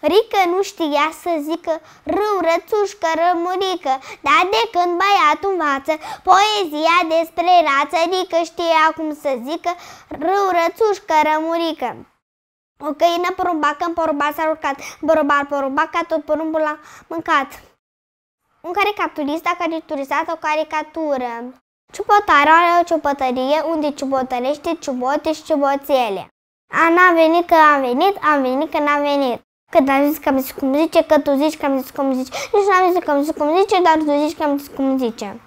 Rică nu știa să zică râu, rățușcă, rămurică, dar de când băiatul învață poezia despre rață, Rică știa cum să zică râu, rățușcă, rămurică. O căină porumbacă în porumba s-a urcat, porumba porumbacă, tot porumbul l-a mâncat. Un caricaturist a caricaturizat o caricatură. Ciubotarea are o ciupătărie unde ciubotărește ciubote și ciuboțele. An a venit că a venit, am venit că n-a venit. Că am zis că am zis cum zice, că tu zici că am zis cum zice. Nici nu am zis că am zis cum zice, dar tu zici că am zis cum zice.